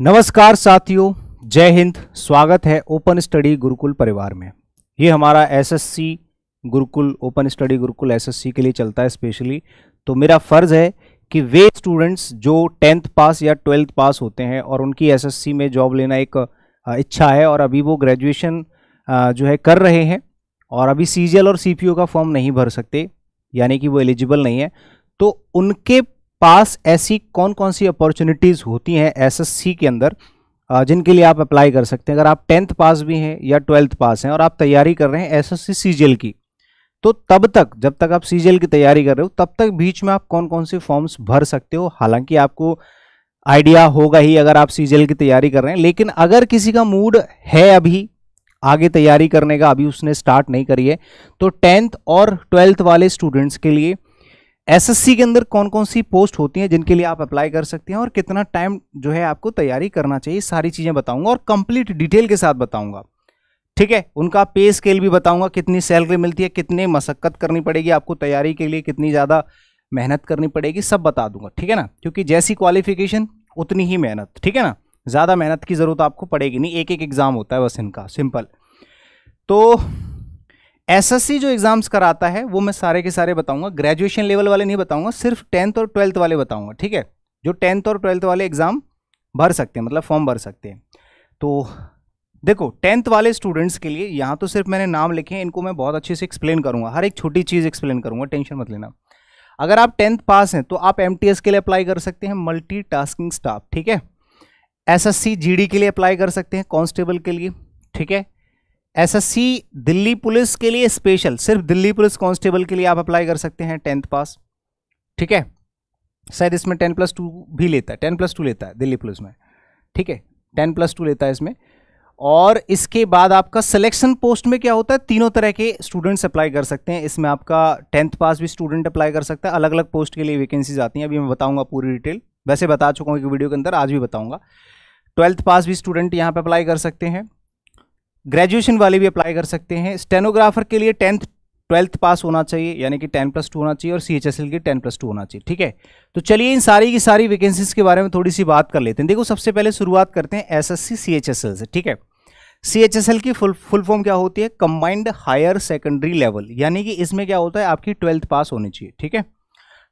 नमस्कार साथियों जय हिंद स्वागत है ओपन स्टडी गुरुकुल परिवार में ये हमारा SSC Gurukul open study Gurukul SSC के लिए चलता है स्पेशली तो मेरा फ़र्ज़ है कि वे स्टूडेंट्स जो टेंथ पास या ट्वेल्थ पास होते हैं और उनकी एसएससी में जॉब लेना एक इच्छा है और अभी वो ग्रेजुएशन जो है कर रहे हैं और अभी सी और सी का फॉर्म नहीं भर सकते यानी कि वो एलिजिबल नहीं है तो उनके पास ऐसी कौन कौन सी अपॉर्चुनिटीज़ होती हैं एसएससी के अंदर जिनके लिए आप अप्लाई कर सकते हैं अगर आप टेंथ पास भी हैं या ट्वेल्थ पास हैं और आप तैयारी कर रहे हैं एसएससी सीजीएल की तो तब तक जब तक आप सीजीएल की तैयारी कर रहे हो तब तक बीच में आप कौन कौन से फॉर्म्स भर सकते हो हालांकि आपको आइडिया होगा ही अगर आप एल की तैयारी कर रहे हैं लेकिन अगर किसी का मूड है अभी आगे तैयारी करने का अभी उसने स्टार्ट नहीं करी है तो टेंथ और ट्वेल्थ वाले स्टूडेंट्स के लिए एसएससी के अंदर कौन कौन सी पोस्ट होती हैं जिनके लिए आप अप्लाई कर सकते हैं और कितना टाइम जो है आपको तैयारी करना चाहिए सारी चीज़ें बताऊंगा और कंप्लीट डिटेल के साथ बताऊंगा ठीक है उनका पे स्केल भी बताऊंगा कितनी सैलरी मिलती है कितनी मशक्क़त करनी पड़ेगी आपको तैयारी के लिए कितनी ज़्यादा मेहनत करनी पड़ेगी सब बता दूंगा ठीक है ना क्योंकि जैसी क्वालिफिकेशन उतनी ही मेहनत ठीक है ना ज़्यादा मेहनत की ज़रूरत आपको पड़ेगी नहीं एक एक एग्ज़ाम होता है बस इनका सिंपल तो एसएससी जो एग्जाम्स कराता है वो मैं सारे के सारे बताऊंगा ग्रेजुएशन लेवल वाले नहीं बताऊंगा सिर्फ टेंथ और ट्वेल्थ वाले बताऊंगा ठीक है जो टेंथ और ट्वेल्थ वाले एग्ज़ाम भर सकते हैं मतलब फॉर्म भर सकते हैं तो देखो टेंथ वाले स्टूडेंट्स के लिए यहाँ तो सिर्फ मैंने नाम लिखे हैं इनको मैं बहुत अच्छे से एक्सप्लेन करूँगा हर एक छोटी चीज़ एक्सप्लेन करूँगा टेंशन मत लेना अगर आप टेंथ पास हैं तो आप एम के लिए अप्लाई कर सकते हैं मल्टी स्टाफ ठीक है एस एस के लिए अप्लाई कर सकते हैं कॉन्स्टेबल के लिए ठीक है एसएससी दिल्ली पुलिस के लिए स्पेशल सिर्फ दिल्ली पुलिस कांस्टेबल के लिए आप अप्लाई कर सकते हैं टेंथ पास ठीक है शायद इसमें टेन प्लस टू भी लेता है टेन प्लस टू लेता है दिल्ली पुलिस में ठीक है टेन प्लस टू लेता है इसमें और इसके बाद आपका सिलेक्शन पोस्ट में क्या होता है तीनों तरह के स्टूडेंट्स अप्लाई कर सकते हैं इसमें आपका टेंथ पास भी स्टूडेंट अप्लाई कर सकता है अलग अलग पोस्ट के लिए वैकेंसीज आती हैं अभी मैं बताऊंगा पूरी डिटेल वैसे बता चुका हूँ कि वीडियो के अंदर आज भी बताऊंगा ट्वेल्थ पास भी स्टूडेंट यहाँ पे अप्लाई कर सकते हैं ग्रेजुएशन वाले भी अप्लाई कर सकते हैं स्टेनोग्राफर के लिए टेंथ ट्वेल्थ पास होना चाहिए यानी कि टेन प्लस टू होना चाहिए और सी एच एस एल की टेन प्लस टू होना चाहिए ठीक है तो चलिए इन सारी की सारी वैकेंसीज के बारे में थोड़ी सी बात कर लेते हैं देखो सबसे पहले शुरुआत करते हैं S S C C H S L से ठीक है सी एच एस एल की फुल फुल फॉर्म क्या होती है कंबाइंड हायर सेकेंडरी लेवल यानी कि इसमें क्या होता है आपकी ट्वेल्थ पास होनी चाहिए ठीक है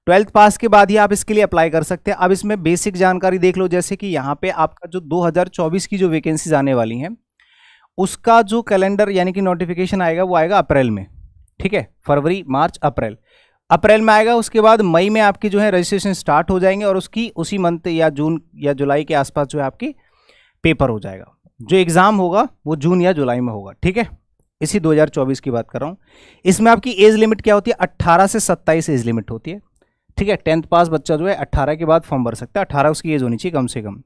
ट्वेल्थ पास के बाद ही आप इसके लिए अप्लाई कर सकते हैं अब इसमें बेसिक जानकारी देख लो जैसे कि यहाँ पे आपका जो 2024 की जो वैकेंसीज आने वाली हैं उसका जो कैलेंडर यानी कि नोटिफिकेशन आएगा वो आएगा अप्रैल में ठीक है फरवरी मार्च अप्रैल अप्रैल में आएगा उसके बाद मई में आपकी जो है रजिस्ट्रेशन स्टार्ट हो जाएंगे और उसकी उसी मंथ या जून या जुलाई के आसपास जो है आपकी पेपर हो जाएगा जो एग्ज़ाम होगा वो जून या जुलाई में होगा ठीक है इसी 2024 की बात कर रहा हूँ इसमें आपकी एज लिमिट क्या होती है 18 से 27 एज लिमिट होती है ठीक है टेंथ पास बच्चा जो है 18 के बाद फॉर्म भर सकता है 18 उसकी एज होनी चाहिए कम से कम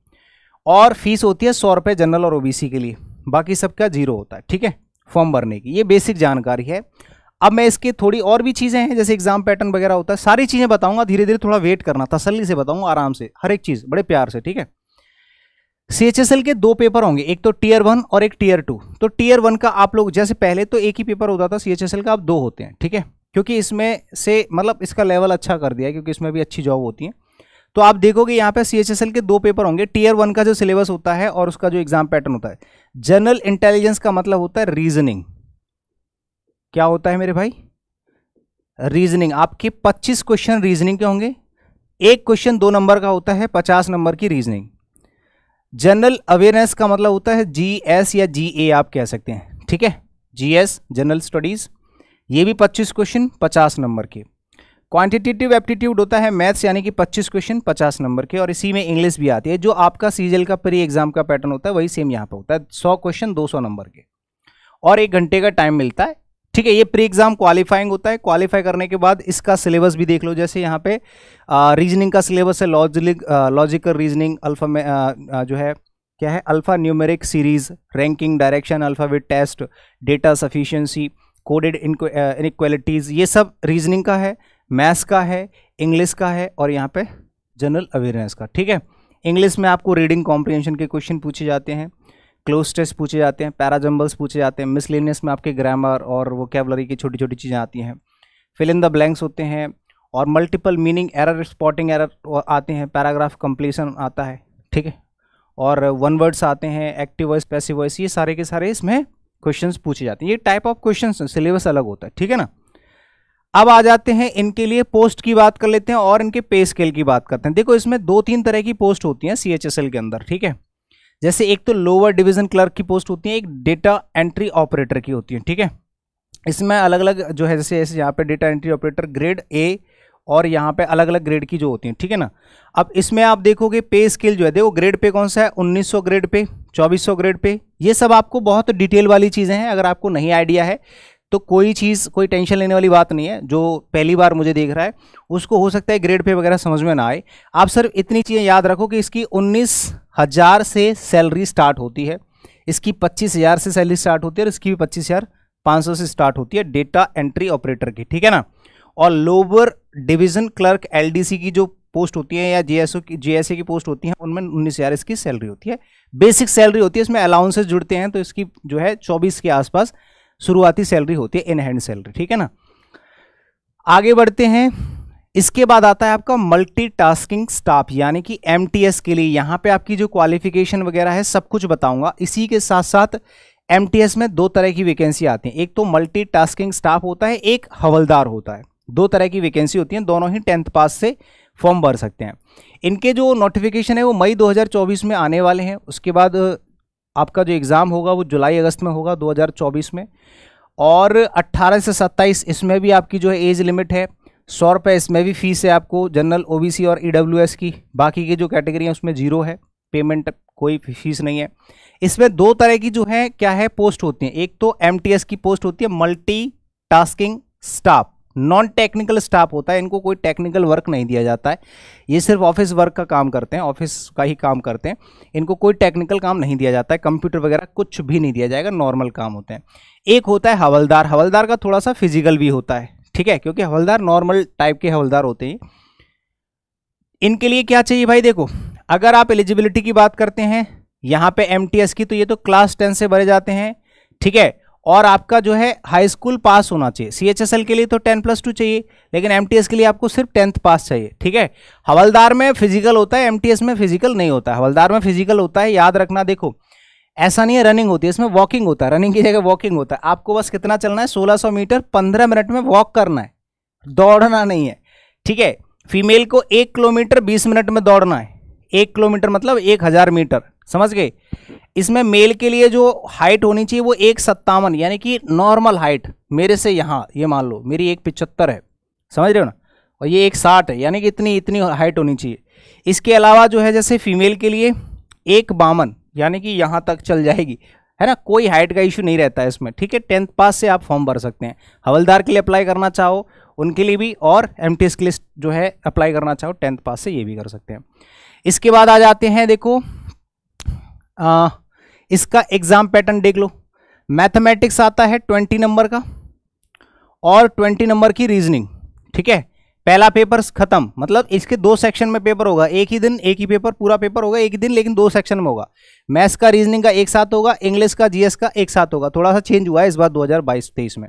और फीस होती है सौ रुपये जनरल और ओबीसी के लिए बाकी सबका जीरो होता है ठीक है फॉर्म भरने की ये बेसिक जानकारी है अब मैं इसके थोड़ी और भी चीज़ें हैं जैसे एग्जाम पैटर्न वगैरह होता है सारी चीज़ें बताऊंगा धीरे धीरे थोड़ा वेट करना तसल्ली से बताऊंगा आराम से हर एक चीज़ बड़े प्यार से ठीक है सी के दो पेपर होंगे एक तो टीयर वन और एक टीयर टू तो टीयर वन का आप लोग जैसे पहले तो एक ही पेपर होता था सी का आप दो होते हैं ठीक है क्योंकि इसमें से मतलब इसका लेवल अच्छा कर दिया है क्योंकि इसमें भी अच्छी जॉब होती है तो आप देखोगे यहाँ पे सी के दो पेपर होंगे टीयर वन का जो सिलेबस होता है और उसका जो एग्जाम पैटर्न होता है जनरल इंटेलिजेंस का मतलब होता है रीजनिंग क्या होता है मेरे भाई रीजनिंग आपके 25 क्वेश्चन रीजनिंग के होंगे एक क्वेश्चन दो नंबर का होता है 50 नंबर की रीजनिंग जनरल अवेयरनेस का मतलब होता है जी एस या जी ए आप कह सकते हैं ठीक है जी एस जनरल स्टडीज़ ये भी 25 क्वेश्चन 50 नंबर के क्वांटिटेटिव एप्टीट्यूड होता है मैथ्स यानी कि 25 क्वेश्चन 50 नंबर के और इसी में इंग्लिश भी आती है जो आपका सीजल का प्री एग्जाम का पैटर्न होता है वही सेम यहाँ पर होता है सौ क्वेश्चन दो नंबर के और एक घंटे का टाइम मिलता है ठीक है ये प्री एग्जाम क्वालिफाइंग होता है क्वालिफाई करने के बाद इसका सिलेबस भी देख लो जैसे यहाँ पे रीजनिंग का सिलेबस है लॉजिक लॉजिकल रीजनिंग अल्फा में आ, जो है क्या है alpha numeric series ranking direction alphabet test data sufficiency coded inequalities ये सब रीजनिंग का है मैथ्स का है इंग्लिश का है और यहाँ पे जनरल अवेयरनेस का ठीक है इंग्लिश में आपको रीडिंग कॉम्प्रिहेंशन के क्वेश्चन पूछे जाते हैं क्लोज टेस्ट पूछे जाते हैं पैराजम्बल्स पूछे जाते हैं मिसलिनियस में आपके ग्रामर और वो की छोटी छोटी चीज़ें आती हैं फिल इन द ब्लैंक्स होते हैं और multiple meaning error spotting error आते हैं पैराग्राफ कंप्लीसन आता है ठीक है और वन वर्ड्स आते हैं एक्टिव वॉइस पैसिव वॉइस ये सारे के सारे इसमें क्वेश्चंस पूछे जाते हैं ये टाइप ऑफ क्वेश्चंस सिलेबस अलग होता है ठीक है ना अब आ जाते हैं इनके लिए पोस्ट की बात कर लेते हैं और इनके पे स्केल की बात करते हैं देखो इसमें दो तीन तरह की पोस्ट होती हैं सी के अंदर ठीक है जैसे एक तो लोअर डिवीजन क्लर्क की पोस्ट होती है एक डेटा एंट्री ऑपरेटर की होती है ठीक है इसमें अलग अलग जो है जैसे जैसे यहाँ पे data entry operator grade A और यहाँ पे अलग अलग ग्रेड की जो होती हैं ठीक है ना अब इसमें आप देखोगे पे स्केल जो है देखो ग्रेड पे कौन सा है 1900 ग्रेड पे 2400 ग्रेड पे ये सब आपको बहुत डिटेल वाली चीज़ें हैं अगर आपको नहीं आइडिया है तो कोई चीज़ कोई टेंशन लेने वाली बात नहीं है जो पहली बार मुझे देख रहा है उसको हो सकता है ग्रेड पे वगैरह समझ में ना आए आप सिर्फ इतनी चीज़ें याद रखो कि इसकी उन्नीस हज़ार से सैलरी स्टार्ट होती है इसकी पच्चीस हज़ार से सैलरी स्टार्ट होती है और इसकी भी पच्चीस हज़ार पाँच सौ से स्टार्ट होती है डेटा एंट्री ऑपरेटर की ठीक है ना और लोअर डिविजन क्लर्क एल की जो पोस्ट होती है या जेएसओ की जेएसए की पोस्ट होती है उनमें उन्नीस हज़ार इसकी सैलरी होती है बेसिक सैलरी होती है इसमें अलाउंसेस जुड़ते हैं तो इसकी जो है चौबीस के आसपास शुरुआती सैलरी होती है इन हैंड सैलरी ठीक है ना आगे बढ़ते हैं इसके बाद आता है आपका मल्टीटास्किंग स्टाफ यानी कि एमटीएस के लिए यहाँ पे आपकी जो क्वालिफिकेशन वगैरह है सब कुछ बताऊंगा इसी के साथ साथ एमटीएस में दो तरह की वैकेंसी आती है एक तो मल्टीटास्किंग स्टाफ होता है एक हवलदार होता है दो तरह की वैकेंसी होती है दोनों ही टेंथ पास से फॉर्म भर सकते हैं इनके जो नोटिफिकेशन है वो मई 2024 में आने वाले हैं उसके बाद आपका जो एग्ज़ाम होगा वो जुलाई अगस्त में होगा 2024 में और 18 से 27 इसमें भी आपकी जो है एज लिमिट है सौ रुपये इसमें भी फ़ीस है आपको जनरल ओबीसी और ईडब्ल्यूएस की बाकी की जो कैटेगरी हैं उसमें ज़ीरो है पेमेंट कोई फीस नहीं है इसमें दो तरह की जो है क्या है पोस्ट होती हैं एक तो एम की पोस्ट होती है multi tasking staff non technical staff होता है इनको कोई टेक्निकल वर्क नहीं दिया जाता है ये सिर्फ ऑफिस वर्क का काम करते हैं ऑफिस का ही काम करते हैं इनको कोई टेक्निकल काम नहीं दिया जाता है कंप्यूटर वगैरह कुछ भी नहीं दिया जाएगा नॉर्मल काम होते हैं एक होता है हवलदार हवलदार का थोड़ा सा फिजिकल भी होता है ठीक है क्योंकि हवलदार नॉर्मल टाइप के हवलदार होते हैं इनके लिए क्या चाहिए भाई देखो अगर आप एलिजिबिलिटी की बात करते हैं यहाँ पे एम की तो ये तो क्लास टेन से भरे जाते हैं ठीक है और आपका जो है हाई स्कूल पास होना चाहिए सी के लिए तो टेन प्लस टू चाहिए लेकिन एम के लिए आपको सिर्फ टेंथ पास चाहिए ठीक है हवलदार में फिजिकल होता है एम में फिजिकल नहीं होता है हवलदार में फिजिकल होता है याद रखना देखो ऐसा नहीं है रनिंग होती है इसमें वॉकिंग होता है रनिंग की जगह वॉकिंग होता है आपको बस कितना चलना है 1600 मीटर 15 मिनट में वॉक करना है दौड़ना नहीं है ठीक है फीमेल को एक किलोमीटर 20 मिनट में दौड़ना है एक किलोमीटर मतलब एक हज़ार मीटर समझ गए इसमें मेल के लिए जो हाइट होनी चाहिए वो एक सत्तावन यानी कि नॉर्मल हाइट मेरे से यहाँ ये मान लो मेरी एक पिचहत्तर है समझ रहे हो ना और ये एक साठ है यानी कि इतनी इतनी हाइट होनी चाहिए इसके अलावा जो है जैसे फीमेल के लिए एक बावन यानी कि यहाँ तक चल जाएगी है ना कोई हाइट का इशू नहीं रहता है इसमें ठीक है टेंथ पास से आप फॉर्म भर सकते हैं हवलदार के लिए अप्लाई करना चाहो उनके लिए भी और एम टी के लिए जो है अप्लाई करना चाहो टेंथ पास से ये भी कर सकते हैं इसके बाद आ जाते हैं देखो आ, इसका एग्ज़ाम पैटर्न देख लो मैथमेटिक्स आता है ट्वेंटी नंबर का और ट्वेंटी नंबर की रीजनिंग ठीक है पहला पेपर खत्म मतलब इसके दो सेक्शन में पेपर होगा एक ही दिन एक ही पेपर पूरा पेपर होगा एक ही दिन लेकिन दो सेक्शन में होगा मैथ्स का रीजनिंग का एक साथ होगा इंग्लिश का जीएस का एक साथ होगा थोड़ा सा चेंज हुआ है इस बार 2022-23 में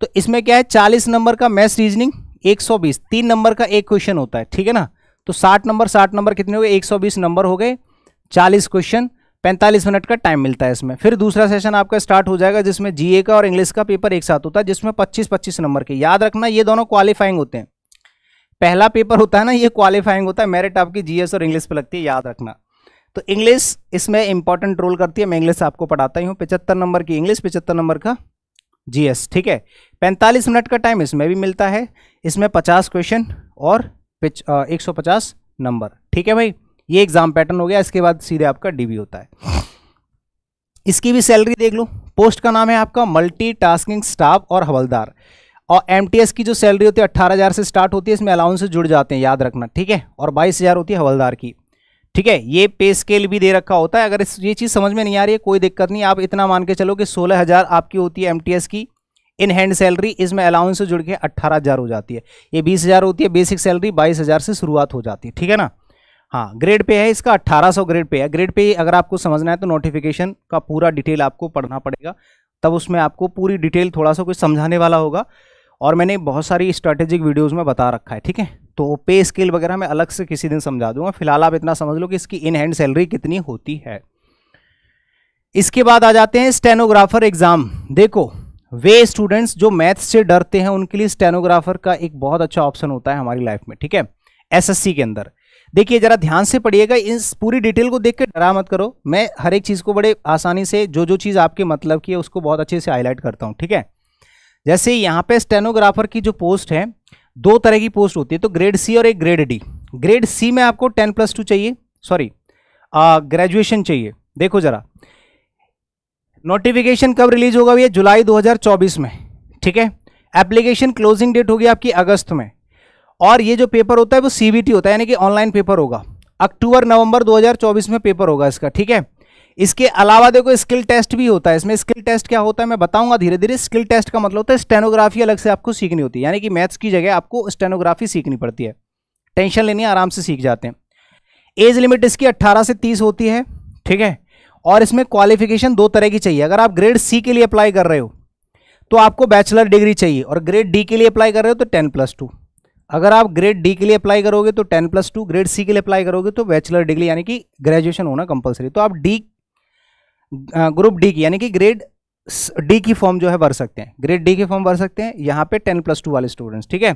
तो इसमें क्या है 40 नंबर का मैथ्स रीजनिंग 120 तीन नंबर का एक क्वेश्चन होता है ठीक है ना तो साठ नंबर साठ नंबर कितने हो गए एक नंबर हो गए चालीस क्वेश्चन पैंतालीस मिनट का टाइम मिलता है इसमें फिर दूसरा सेशन आपका स्टार्ट हो जाएगा जिसमें जीए का और इंग्लिश का पेपर एक साथ होता है जिसमें पच्चीस पच्चीस नंबर के याद रखना ये दोनों क्वालिफाइंग होते हैं पहला पेपर होता है ना ये क्वालिफाइंग होता है मेरिट आपकी जीएस और इंग्लिश पर लगती है याद रखना तो इंग्लिश इसमें इंपॉर्टेंट रोल करती है मैं इंग्लिश आपको पढ़ाता ही हूँ पचहत्तर नंबर की इंग्लिश पचहत्तर नंबर का जीएस ठीक है पैंतालीस मिनट का टाइम इसमें भी मिलता है इसमें पचास क्वेश्चन और एक सौ पचास नंबर ठीक है भाई ये एग्जाम पैटर्न हो गया इसके बाद सीधे आपका डीबी होता है इसकी भी सैलरी देख लो पोस्ट का नाम है आपका मल्टीटास्किंग स्टाफ और हवलदार और एम की जो सैलरी होती है अट्ठारह हज़ार से स्टार्ट होती है इसमें अलाउंस जुड़ जाते हैं याद रखना ठीक है और बाईस हज़ार होती है हवलदार की ठीक है ये पे स्केल भी दे रखा होता है अगर इस ये चीज़ समझ में नहीं आ रही है कोई दिक्कत नहीं आप इतना मान के चलो कि सोलह हज़ार आपकी होती है एम की इन हैंड सैलरी इसमें अलाउंस से जुड़ के अट्ठारह हज़ार हो जाती है ये बीस हज़ार होती है बेसिक सैलरी बाईस हज़ार से शुरुआत हो जाती है ठीक है ना हाँ ग्रेड पे है इसका 1800 ग्रेड पे है ग्रेड पे अगर आपको समझना है तो नोटिफिकेशन का पूरा डिटेल आपको पढ़ना पड़ेगा तब उसमें आपको पूरी डिटेल थोड़ा सा कुछ समझाने वाला होगा और मैंने बहुत सारी स्ट्रैटेजिक वीडियोज़ में बता रखा है ठीक है तो पे स्केल वगैरह मैं अलग से किसी दिन समझा दूंगा फिलहाल आप इतना समझ लो कि इसकी इन हैंड सैलरी कितनी होती है इसके बाद आ जाते हैं स्टेनोग्राफर एग्ज़ाम देखो वे स्टूडेंट्स जो मैथ्स से डरते हैं उनके लिए स्टेनोग्राफर का एक बहुत अच्छा ऑप्शन होता है हमारी लाइफ में ठीक है एसएससी के अंदर देखिए जरा ध्यान से पढ़िएगा इस पूरी डिटेल को देख के डरा मत करो मैं हर एक चीज़ को बड़े आसानी से जो जो चीज़ आपके मतलब की है उसको बहुत अच्छे से हाईलाइट करता हूँ ठीक है जैसे यहाँ पे स्टेनोग्राफर की जो पोस्ट है दो तरह की पोस्ट होती है तो ग्रेड सी और एक ग्रेड डी ग्रेड सी में आपको टेन प्लस टू चाहिए सॉरी ग्रेजुएशन चाहिए देखो ज़रा नोटिफिकेशन कब रिलीज होगा भैया जुलाई 2024 में ठीक है एप्लीकेशन क्लोजिंग डेट होगी आपकी अगस्त में और ये जो पेपर होता है वो सीबीटी होता है यानी कि ऑनलाइन पेपर होगा अक्टूबर नवंबर 2024 में पेपर होगा इसका ठीक है इसके अलावा देखो स्किल टेस्ट भी होता है इसमें स्किल टेस्ट क्या होता है मैं बताऊंगा धीरे धीरे स्किल टेस्ट का मतलब होता है स्टेनोग्राफी अलग से आपको सीखनी होती है यानी कि मैथ्स की जगह आपको स्टेनोग्राफी सीखनी पड़ती है टेंशन लेनी आराम से सीख जाते हैं एज लिमिट इसकी अट्ठारह से तीस होती है ठीक है और इसमें क्वालिफिकेशन दो तरह की चाहिए अगर आप ग्रेड सी के लिए अप्लाई कर रहे हो तो आपको बैचलर डिग्री चाहिए और ग्रेड डी के लिए अप्लाई कर रहे हो तो टेन प्लस टू अगर आप ग्रेड डी के लिए अप्लाई करोगे तो ten plus two grade C के लिए अप्लाई करोगे तो बैचलर डिग्री यानी कि ग्रेजुएशन होना कंपलसरी तो आप डी ग्रुप डी की यानी कि ग्रेड डी की फॉर्म जो है भर सकते हैं ग्रेड डी की फॉर्म भर सकते हैं यहाँ पे टेन प्लस टू वाले स्टूडेंट्स ठीक है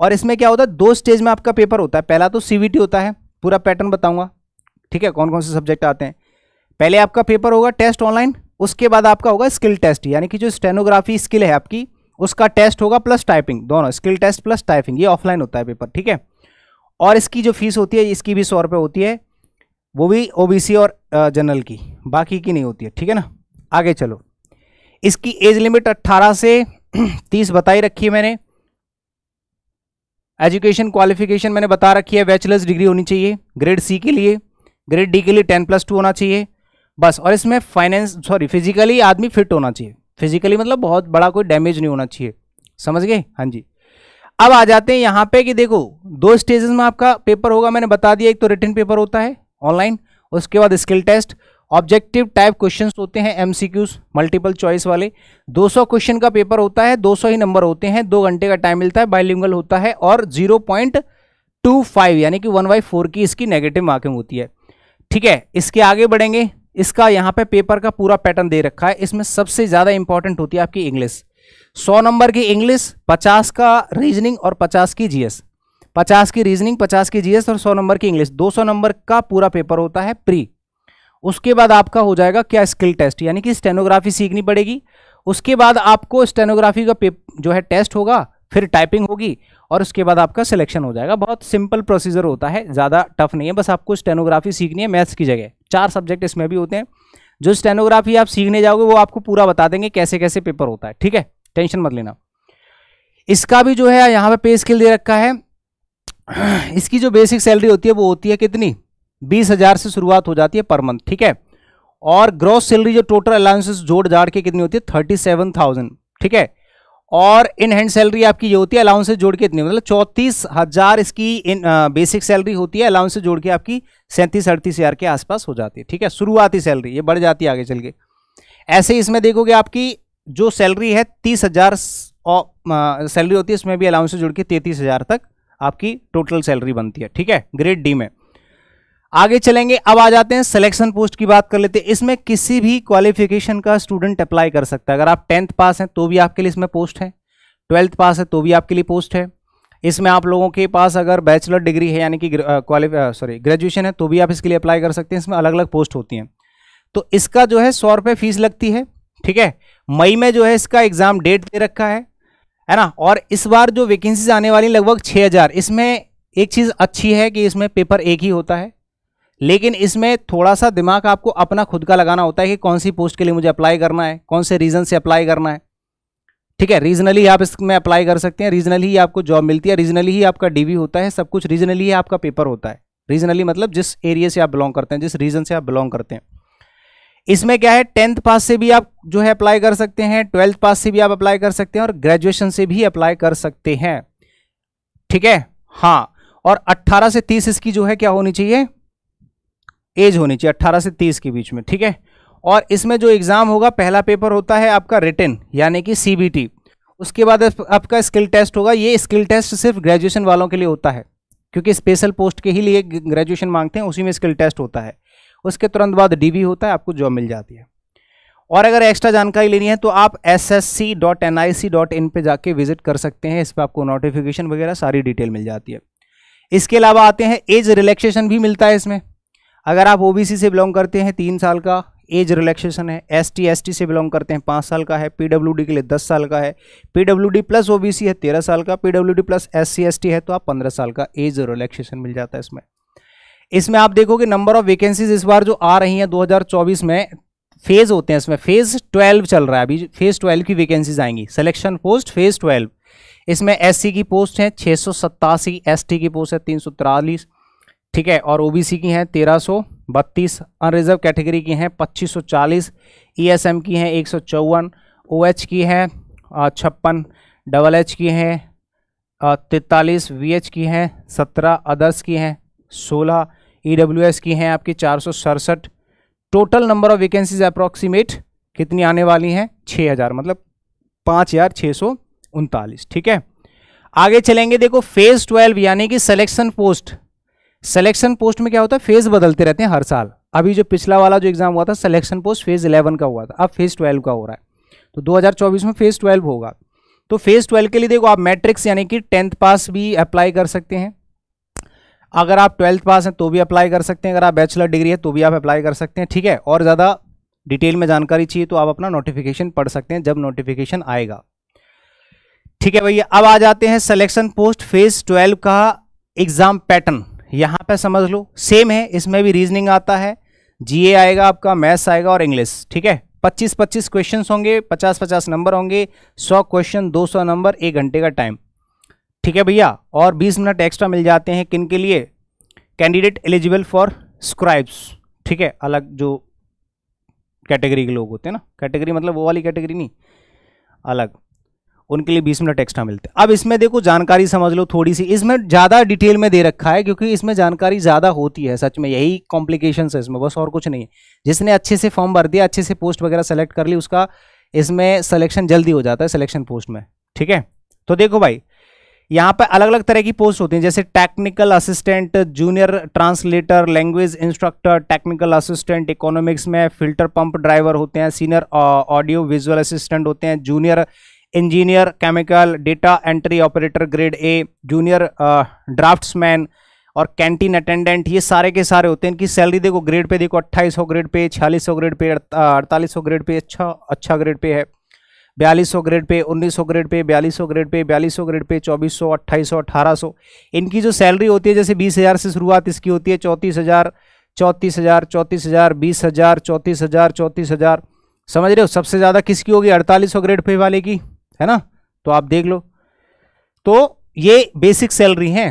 और इसमें क्या होता है दो स्टेज में आपका पेपर होता है पहला तो सी होता है पूरा पैटर्न बताऊँगा ठीक है कौन कौन से सब्जेक्ट आते हैं पहले आपका पेपर होगा टेस्ट ऑनलाइन उसके बाद आपका होगा स्किल टेस्ट यानी कि जो स्टेनोग्राफी स्किल है आपकी उसका टेस्ट होगा प्लस टाइपिंग दोनों स्किल टेस्ट प्लस टाइपिंग ये ऑफलाइन होता है पेपर ठीक है और इसकी जो फीस होती है इसकी भी सौ रुपये होती है वो भी ओबीसी और जनरल की बाकी की नहीं होती है ठीक है ना आगे चलो इसकी एज लिमिट 18 से 30 बताई रखी है मैंने एजुकेशन क्वालिफिकेशन मैंने बता रखी है बैचलर्स डिग्री होनी चाहिए ग्रेड सी के लिए ग्रेड डी के लिए टेन प्लस टू होना चाहिए बस और इसमें फाइनेंस सॉरी फिजिकली आदमी फिट होना चाहिए फिजिकली मतलब बहुत बड़ा कोई डैमेज नहीं होना चाहिए समझ गए हाँ जी अब आ जाते हैं यहाँ पे कि देखो दो स्टेजेस में आपका पेपर होगा मैंने बता दिया एक तो रिटर्न पेपर होता है ऑनलाइन उसके बाद skill test objective type question होते हैं एम मल्टीपल चॉइस वाले 200 क्वेश्चन का पेपर होता है 200 ही नंबर होते हैं दो घंटे का टाइम मिलता है बाइलिंगल होता है और 0.25 यानी कि वन बाई फोर की इसकी नेगेटिव मार्किंग होती है ठीक है इसके आगे बढ़ेंगे इसका यहाँ पे पेपर का पूरा पैटर्न दे रखा है इसमें सबसे ज़्यादा इंपॉर्टेंट होती है आपकी इंग्लिश सौ नंबर की इंग्लिश पचास का रीजनिंग और पचास की जीएस पचास की रीजनिंग पचास की जीएस और सौ नंबर की इंग्लिश दो सौ नंबर का पूरा पेपर होता है प्री उसके बाद आपका हो जाएगा क्या स्किल टेस्ट यानी कि स्टेनोग्राफी सीखनी पड़ेगी उसके बाद आपको स्टेनोग्राफी का जो है टेस्ट होगा फिर टाइपिंग होगी और उसके बाद आपका सिलेक्शन हो जाएगा बहुत सिंपल प्रोसीजर होता है ज़्यादा टफ नहीं है बस आपको स्टेनोग्राफी सीखनी है मैथ्स की जगह चार सब्जेक्ट इसमें भी होते हैं जो स्टेनोग्राफी आप सीखने जाओगे वो आपको पूरा बता देंगे कैसे कैसे पेपर होता है ठीक है टेंशन मत लेना इसका भी जो है यहाँ पे पे स्केल दे रखा है इसकी जो बेसिक सैलरी होती है वो होती है कितनी बीस हज़ार से शुरुआत हो जाती है पर मंथ ठीक है और ग्रॉस सैलरी जो टोटल अलाउंसेस जोड़ जाड़ के कितनी होती है थर्टी सेवन थाउजेंड ठीक है और इन हैंड सैलरी आपकी ये होती है अलाउंस से जोड़ के इतनी मतलब चौंतीस हज़ार इसकी इन आ, बेसिक सैलरी होती है अलाउंस से जोड़ के आपकी सैंतीस अड़तीस हज़ार के आसपास हो जाती है ठीक है शुरुआती सैलरी ये बढ़ जाती है आगे चल के ऐसे ही इसमें देखोगे आपकी जो सैलरी है तीस हज़ार सैलरी होती है इसमें भी अलाउंस से जुड़ के तैंतीस हज़ार तक आपकी टोटल सैलरी बनती है ठीक है ग्रेड डी में आगे चलेंगे अब आ जाते हैं सिलेक्शन पोस्ट की बात कर लेते हैं इसमें किसी भी क्वालिफिकेशन का स्टूडेंट अप्लाई कर सकता है अगर आप टेंथ पास हैं तो भी आपके लिए इसमें पोस्ट है ट्वेल्थ पास है तो भी आपके लिए पोस्ट है इसमें आप लोगों के पास अगर बैचलर डिग्री है यानी कि सॉरी ग्रेजुएशन है तो भी आप इसके लिए अप्लाई कर सकते हैं इसमें अलग अलग पोस्ट होती हैं तो इसका जो है सौ रुपये फीस लगती है ठीक है मई में जो है इसका एग्ज़ाम डेट दे रखा है है ना और इस बार जो वैकेंसीज आने वाली लगभग छः इसमें एक चीज़ अच्छी है कि इसमें पेपर एक ही होता है लेकिन इसमें थोड़ा सा दिमाग आपको अपना खुद का लगाना होता है कि कौन सी पोस्ट के लिए मुझे अप्लाई करना है कौन से रीज़न से अप्लाई करना है ठीक है रीजनली आप इसमें अप्लाई कर सकते हैं रीजनली ही आपको जॉब मिलती है रीजनली ही आपका डीवी होता है सब कुछ रीजनली ही आपका पेपर होता है रीजनली मतलब जिस एरिया से आप बिलोंग करते हैं जिस रीजन से आप बिलोंग करते हैं इसमें क्या है टेंथ पास से भी आप जो है अप्लाई कर सकते हैं ट्वेल्थ पास से भी आप अप्लाई कर सकते हैं और ग्रेजुएशन से भी अप्लाई कर सकते हैं ठीक है हाँ और 18 से 30 इसकी जो है क्या होनी चाहिए एज होनी चाहिए अट्ठारह से तीस के बीच में ठीक है और इसमें जो एग्ज़ाम होगा पहला पेपर होता है आपका रिटर्न यानी कि सी उसके बाद आपका स्किल टेस्ट होगा ये स्किल टेस्ट सिर्फ ग्रेजुएशन वालों के लिए होता है क्योंकि स्पेशल पोस्ट के ही लिए ग्रेजुएशन मांगते हैं उसी में स्किल टेस्ट होता है उसके तुरंत बाद डी होता है आपको जॉब मिल जाती है और अगर एक्स्ट्रा जानकारी लेनी है तो आप S S C dot N I C dot in पर जाके विजिट कर सकते हैं इस पर आपको नोटिफिकेशन वगैरह सारी डिटेल मिल जाती है इसके अलावा आते हैं एज रिलैक्सेशन भी मिलता है इसमें अगर आप ओबीसी से बिलोंग करते हैं तीन साल का एज रिलैक्सेशन है एसटी एसटी से बिलोंग करते हैं पाँच साल का है पीडब्ल्यूडी के लिए दस साल का है पीडब्ल्यूडी प्लस ओबीसी है तेरह साल का पीडब्ल्यूडी प्लस एससी एसटी है तो आप पंद्रह साल का एज रिलैक्सेशन मिल जाता है इसमें इसमें आप देखोगे नंबर ऑफ वैकेंसीज इस बार जो आ रही हैं 2024 में फेज होते हैं इसमें फेज ट्वेल्व चल रहा है अभी फेज ट्वेल्व की वैकेंसीज आएंगी सिलेक्शन पोस्ट फेज ट्वेल्व इसमें एस की पोस्ट है छः सौ सत्तासी एस की पोस्ट है तीन सौ तिरालीस ठीक है और ओबीसी की हैं तेरह सौ बत्तीस अनरिजर्व कैटेगरी की हैं पच्चीस सौ चालीस ईएसएम e की हैं एक सौ चौवन एच की हैं छप्पन डबल एच की हैं तैतालीस वीएच की हैं सत्रह अदर्स की हैं सोलह ईडब्ल्यूएस e की हैं आपकी चार सौ सड़सठ total number of vacancies approximate कितनी आने वाली हैं छः हज़ार मतलब पाँच हज़ार छः सौ उनतालीस ठीक है आगे चलेंगे देखो फेज़ ट्वेल्व यानी कि सिलेक्शन पोस्ट सिलेक्शन पोस्ट में क्या होता है फेज बदलते रहते हैं हर साल अभी जो पिछला वाला जो एग्जाम हुआ था सिलेक्शन पोस्ट फेज 11 का हुआ था अब फेज 12 का हो रहा है तो 2024 में फेज 12 होगा तो फेज 12 के लिए देखो आप मैट्रिक्स यानी कि टेंथ पास भी अप्लाई कर सकते हैं अगर आप ट्वेल्थ पास हैं तो भी अप्लाई कर सकते हैं अगर आप बैचलर डिग्री है तो भी आप अप्लाई कर सकते हैं ठीक है और ज़्यादा डिटेल में जानकारी चाहिए तो आप अपना नोटिफिकेशन पढ़ सकते हैं जब नोटिफिकेशन आएगा ठीक है भैया अब आ जाते हैं सिलेक्शन पोस्ट फेज ट्वेल्व का एग्ज़ाम पैटर्न यहाँ पे समझ लो सेम है इसमें भी रीजनिंग आता है जीए आएगा आपका मैथ्स आएगा और इंग्लिश ठीक है 25-25 क्वेश्चंस होंगे 50-50 नंबर होंगे 100 क्वेश्चन 200 नंबर एक घंटे का टाइम ठीक है भैया और 20 मिनट एक्स्ट्रा मिल जाते हैं किन के लिए कैंडिडेट एलिजिबल फॉर स्क्राइब्स ठीक है अलग जो कैटेगरी के लोग होते हैं ना कैटेगरी मतलब वो वाली कैटेगरी नहीं अलग उनके लिए बीस मिनट एक्स्ट्रा मिलते हैं अब इसमें देखो जानकारी समझ लो थोड़ी सी इसमें ज़्यादा डिटेल में दे रखा है क्योंकि इसमें जानकारी ज़्यादा होती है सच में यही कॉम्प्लिकेशन है इसमें बस और कुछ नहीं है जिसने अच्छे से फॉर्म भर दिया अच्छे से पोस्ट वगैरह सेलेक्ट कर ली उसका इसमें सलेक्शन जल्दी हो जाता है सिलेक्शन पोस्ट में ठीक है तो देखो भाई यहाँ पर अलग अलग तरह की पोस्ट होती हैं जैसे technical assistant junior translator language instructor technical assistant economics में फिल्टर पंप ड्राइवर होते हैं सीनियर ऑडियो विजुअल असिस्टेंट होते हैं junior engineer chemical data entry operator grade A junior draftsman और कैंटीन अटेंडेंट ये सारे के सारे होते हैं इनकी सैलरी देखो ग्रेड पे देखो अट्ठाईस सौ ग्रेड पे छियालीस सौ ग्रेड पे अड़तालीस सौ ग्रेड पे अच्छा अच्छा ग्रेड पे है बयालीस सौ ग्रेड पे उन्नीस सौ ग्रेड पे बयालीस सौ ग्रेड पे बयालीस सौ ग्रेड पे चौबीस सौ अट्ठाईस सौ अट्ठारह सौ इनकी जो सैलरी होती है जैसे बीस हज़ार से शुरुआत इसकी होती है चौंतीस हज़ार चौंतीस हज़ार चौंतीस हज़ार बीस हज़ार चौंतीस हज़ार चौंतीस हज़ार समझ रहे हो सबसे ज़्यादा किसकी होगी अड़तालीस सौ ग्रेड पे वाले की है ना तो आप देख लो तो ये बेसिक सैलरी है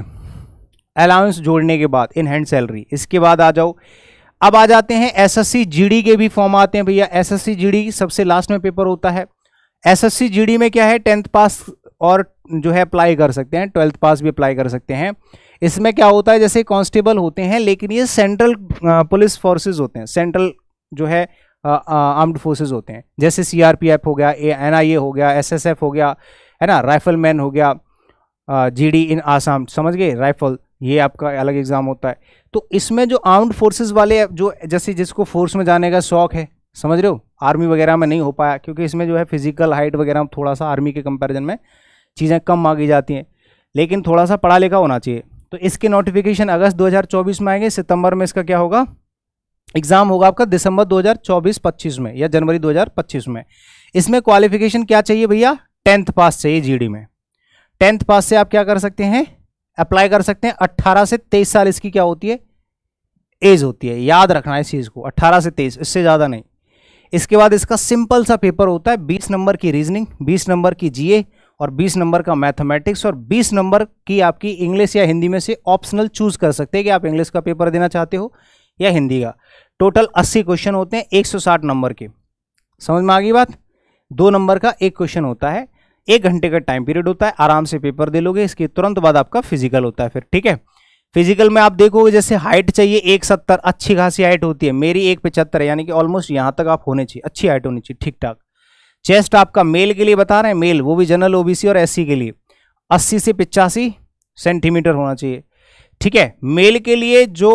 अलाउंस जोड़ने के बाद इन हैंड सैलरी इसके बाद आ जाओ अब आ जाते हैं एसएससी जीडी के भी फॉर्म आते हैं भैया एसएससी जीडी सबसे लास्ट में पेपर होता है एसएससी जीडी में क्या है टेंथ पास और जो है अप्लाई कर सकते हैं ट्वेल्थ पास भी अप्लाई कर सकते हैं इसमें क्या होता है जैसे कांस्टेबल होते हैं लेकिन ये सेंट्रल पुलिस फोर्सेज होते हैं सेंट्रल जो है आर्म्ड फोर्सेज होते हैं जैसे सीआरपीएफ हो गया ए हो गया एसएसएफ हो गया है ना राइफल मैन हो गया जीडी इन आसाम समझ गए राइफल ये आपका अलग एग्ज़ाम होता है तो इसमें जो आर्म्ड फोर्सेज वाले जो जैसे जिसको फोर्स में जाने का शौक है समझ रहे हो आर्मी वगैरह में नहीं हो पाया क्योंकि इसमें जो है फिजिकल हाइट वगैरह थोड़ा सा आर्मी के कंपैरिजन में चीज़ें कम मांगी जाती हैं लेकिन थोड़ा सा पढ़ा लिखा होना चाहिए तो इसके नोटिफिकेशन अगस्त 2024 में आएंगे सितंबर में इसका क्या होगा एग्जाम होगा आपका दिसंबर 2024-25 में या जनवरी 2025 में इसमें क्वालिफिकेशन क्या चाहिए भैया टेंथ पास चाहिए जीडी में टेंथ पास से आप क्या कर सकते हैं अप्लाई कर सकते हैं 18 से 23 साल इसकी क्या होती है एज होती है याद रखना है इस चीज़ को 18 से 23 इससे ज़्यादा नहीं इसके बाद इसका सिंपल सा पेपर होता है बीस नंबर की रीजनिंग बीस नंबर की जीए और बीस नंबर का मैथमेटिक्स और बीस नंबर की आपकी इंग्लिश या हिंदी में से ऑप्शनल चूज़ कर सकते हैं कि आप इंग्लिश का पेपर देना चाहते हो या हिंदी का टोटल 80 क्वेश्चन होते हैं 160 नंबर के समझ में आ गई बात दो नंबर का एक क्वेश्चन होता है एक घंटे का टाइम पीरियड होता है आराम से पेपर दे लोगे इसके तुरंत बाद आपका फिजिकल होता है फिर ठीक है फिजिकल में आप देखोगे जैसे हाइट चाहिए एक सत्तर अच्छी खासी हाइट होती है मेरी एक पचहत्तर यानी कि ऑलमोस्ट यहाँ तक आप होने चाहिए अच्छी हाइट होनी चाहिए ठीक ठाक चेस्ट आपका मेल के लिए बता रहे हैं मेल वो भी जनरल ओबीसी और एससी के लिए अस्सी से पिचासी सेंटीमीटर होना चाहिए ठीक है मेल के लिए जो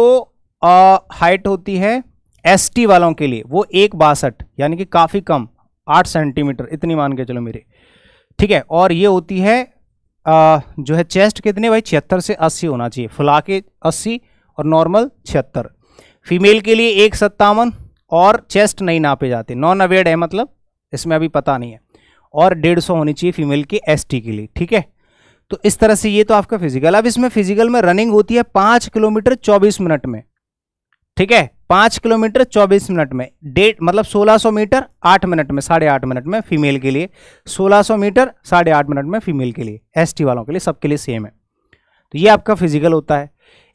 हाइट होती है एस वालों के लिए वो एक बासठ यानी कि काफ़ी कम आठ सेंटीमीटर इतनी मान के चलो मेरे ठीक है और ये होती है आ, जो है चेस्ट कितने भाई छिहत्तर से अस्सी होना चाहिए फुला के अस्सी और नॉर्मल छिहत्तर फीमेल के लिए एक सत्तावन और चेस्ट नहीं नापे जाते नॉन अवेड है मतलब इसमें अभी पता नहीं है और डेढ़ सौ होनी चाहिए फीमेल के एस के लिए ठीक है तो इस तरह से ये तो आपका फिजिकल अब इसमें फिजिकल में रनिंग होती है पाँच किलोमीटर चौबीस मिनट में ठीक है पांच किलोमीटर चौबीस मिनट में डेट मतलब सोलह सौ मीटर आठ मिनट में साढ़े आठ मिनट में फीमेल के लिए सोलह सो मीटर साढ़े आठ मिनट में फीमेल के लिए एसटी वालों के लिए सबके लिए सेम है तो ये आपका फिजिकल होता है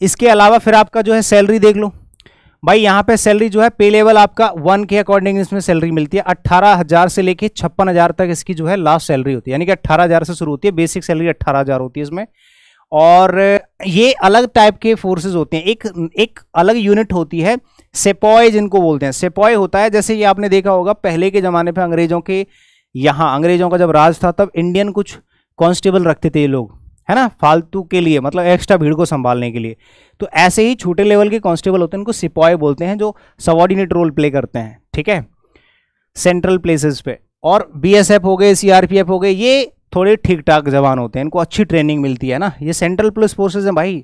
इसके अलावा फिर आपका जो है सैलरी देख लो भाई यहाँ पे सैलरी जो है पे लेवल आपका वन के अकॉर्डिंग इसमें सैलरी मिलती है अट्ठारह हज़ार से लेके छप्पन हज़ार तक इसकी जो है लास्ट सैलरी होती है यानी कि अट्ठारह हज़ार से शुरू होती है बेसिक सैलरी अट्ठारह हज़ार होती है इसमें और ये अलग टाइप के फोर्सेस होते हैं एक एक अलग यूनिट होती है सेपॉय जिनको बोलते हैं सेपॉय होता है जैसे ये आपने देखा होगा पहले के ज़माने पर अंग्रेज़ों के यहाँ अंग्रेज़ों का जब राज था तब इंडियन कुछ कांस्टेबल रखते थे ये लोग है ना फालतू के लिए मतलब एक्स्ट्रा भीड़ को संभालने के लिए तो ऐसे ही छोटे लेवल के कांस्टेबल होते हैं इनको सिपॉय बोलते हैं जो सबॉर्डिनेट रोल प्ले करते हैं ठीक है सेंट्रल प्लेसेस पे और बीएसएफ हो गए सीआरपीएफ हो गए ये थोड़े ठीक ठाक जवान होते हैं इनको अच्छी ट्रेनिंग मिलती है ना ये सेंट्रल पुलिस फोर्सेज हैं भाई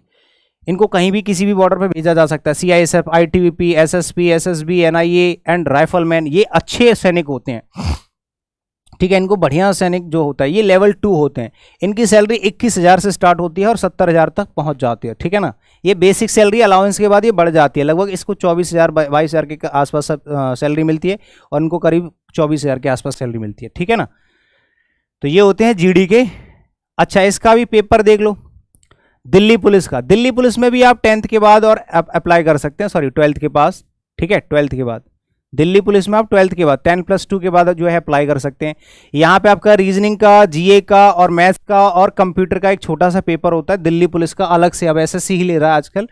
इनको कहीं भी किसी भी बॉर्डर पर भेजा जा सकता है C I S F I T B P S S P S S B N I A and rifleman ये अच्छे सैनिक होते हैं ठीक है इनको बढ़िया सैनिक जो होता है ये लेवल टू होते हैं इनकी सैलरी इक्कीस हज़ार से स्टार्ट होती है और सत्तर हज़ार तक पहुंच जाती है ठीक है ना ये बेसिक सैलरी अलाउंस के बाद ये बढ़ जाती है लगभग इसको चौबीस हज़ार बाईस हज़ार के आसपास सैलरी मिलती है और इनको करीब चौबीस हज़ार के आसपास सैलरी मिलती है ठीक है ना तो ये होते हैं जीडी के अच्छा इसका भी पेपर देख लो दिल्ली पुलिस का दिल्ली पुलिस में भी आप टेंथ के बाद और अप्लाई कर सकते हैं सॉरी ट्वेल्थ के पास ठीक है ट्वेल्थ के बाद दिल्ली पुलिस में आप ट्वेल्थ के बाद टेन प्लस टू के बाद जो है अप्लाई कर सकते हैं यहाँ पे आपका रीजनिंग का जीए का और मैथ्स का और कंप्यूटर का एक छोटा सा पेपर होता है दिल्ली पुलिस का अलग से अब सी ही ले रहा है आजकल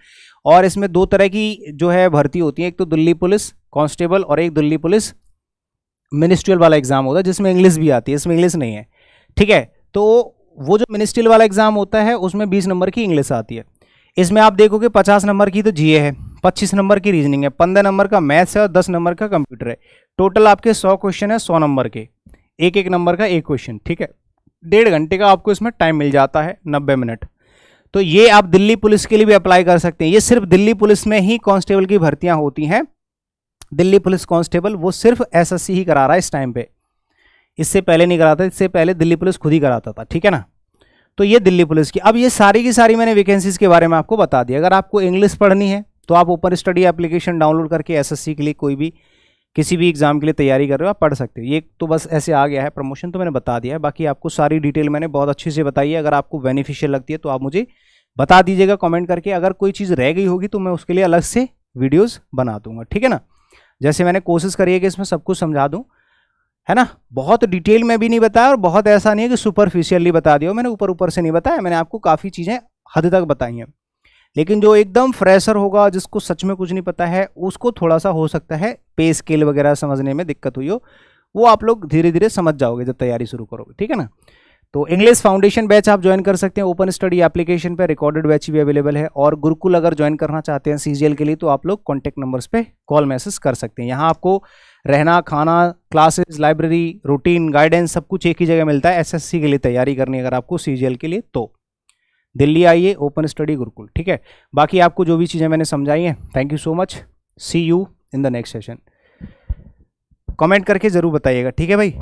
और इसमें दो तरह की जो है भर्ती होती है एक तो दिल्ली पुलिस कांस्टेबल और एक दिल्ली पुलिस मिनिस्ट्रियल वाला एग्जाम होता है जिसमें इंग्लिश भी आती है इसमें इंग्लिश नहीं है ठीक है तो वो जो मिनिस्ट्रियल वाला एग्जाम होता है उसमें बीस नंबर की इंग्लिश आती है इसमें आप देखोगे पचास नंबर की तो जीए है पच्चीस नंबर की रीजनिंग है पंद्रह नंबर का मैथ्स है और दस नंबर का कंप्यूटर है टोटल आपके सौ क्वेश्चन है सौ नंबर के एक एक नंबर का एक क्वेश्चन ठीक है डेढ़ घंटे का आपको इसमें टाइम मिल जाता है नब्बे मिनट तो ये आप दिल्ली पुलिस के लिए भी अप्लाई कर सकते हैं ये सिर्फ दिल्ली पुलिस में ही कांस्टेबल की भर्तियां होती हैं दिल्ली पुलिस कांस्टेबल वो सिर्फ एसएससी ही करा रहा है इस टाइम पे इससे पहले नहीं कराता इससे पहले दिल्ली पुलिस खुद ही कराता था ठीक है ना तो ये दिल्ली पुलिस की अब ये सारी की सारी मैंने वैकेंसीज़ के बारे में आपको बता दिया अगर आपको इंग्लिश पढ़नी है तो आप ओपन स्टडी एप्लीकेशन डाउनलोड करके एसएससी के लिए कोई भी किसी भी एग्ज़ाम के लिए तैयारी कर रहे हो आप पढ़ सकते हो ये तो बस ऐसे आ गया है प्रमोशन तो मैंने बता दिया है बाकी आपको सारी डिटेल मैंने बहुत अच्छे से बताई है अगर आपको बेनिफिशियल लगती है तो आप मुझे बता दीजिएगा कमेंट करके अगर कोई चीज़ रह गई होगी तो मैं उसके लिए अलग से वीडियोज़ बना दूंगा ठीक है ना जैसे मैंने कोशिश करी है कि इसमें सब कुछ समझा दूँ है ना बहुत डिटेल में भी नहीं बताया और बहुत ऐसा नहीं है कि सुपरफिशियली बता दिया मैंने ऊपर ऊपर से नहीं बताया मैंने आपको काफ़ी चीज़ें हद तक बताई हैं लेकिन जो एकदम फ्रेशर होगा जिसको सच में कुछ नहीं पता है उसको थोड़ा सा हो सकता है पे स्केल वगैरह समझने में दिक्कत हुई हो वो आप लोग धीरे धीरे समझ जाओगे जब तैयारी शुरू करोगे ठीक है ना तो इंग्लिश फाउंडेशन बैच आप ज्वाइन कर सकते हैं ओपन स्टडी एप्लीकेशन पर रिकॉर्डेड बैच भी अवेलेबल है और गुरुकुल अगर ज्वाइन करना चाहते हैं सी के लिए तो आप लोग कॉन्टैक्ट नंबर्स पर कॉल मैसेज कर सकते हैं यहाँ आपको रहना खाना क्लासेस लाइब्रेरी रूटीन गाइडेंस सब कुछ एक ही जगह मिलता है एसएससी के लिए तैयारी करनी अगर आपको सीजीएल के लिए तो दिल्ली आइए ओपन स्टडी गुरुकुल ठीक है बाकी आपको जो भी चीज़ें मैंने समझाई हैं thank you so much see you in the next session comment करके ज़रूर बताइएगा ठीक है भाई